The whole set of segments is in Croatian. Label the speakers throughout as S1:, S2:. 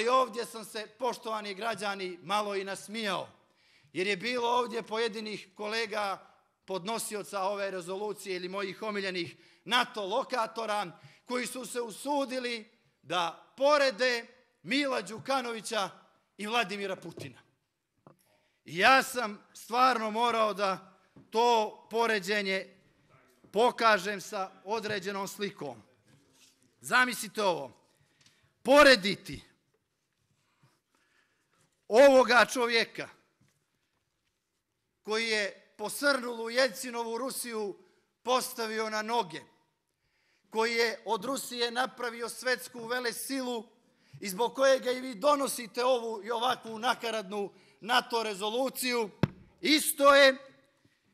S1: ali ovdje sam se, poštovani građani, malo i nasmijao. Jer je bilo ovdje pojedinih kolega podnosioca ove rezolucije ili mojih omiljenih NATO lokatora koji su se usudili da porede Mila Đukanovića i Vladimira Putina. ja sam stvarno morao da to poređenje pokažem sa određenom slikom. Zamislite ovo. Porediti ovoga čovjeka koji je posrnulu Jelcinovu Rusiju postavio na noge, koji je od Rusije napravio svetsku velesilu i zbog kojega i vi donosite ovu i ovakvu nakaradnu NATO rezoluciju, isto je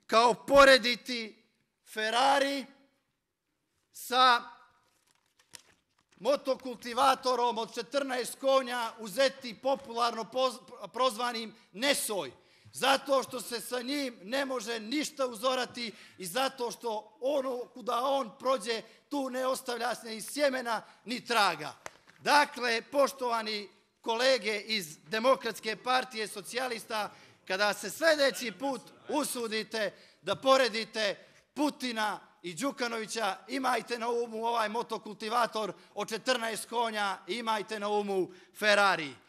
S1: kao porediti Ferrari sa motokultivatorom od 14 konja uzeti popularno prozvanim Nesoj, zato što se sa njim ne može ništa uzorati i zato što ono kuda on prođe tu ne ostavlja ni sjemena ni traga. Dakle, poštovani kolege iz Demokratske partije socijalista, kada se sljedeći put usudite da poredite Putina i Đukanovića, imajte na umu ovaj motokultivator od 14 konja, imajte na umu Ferrari.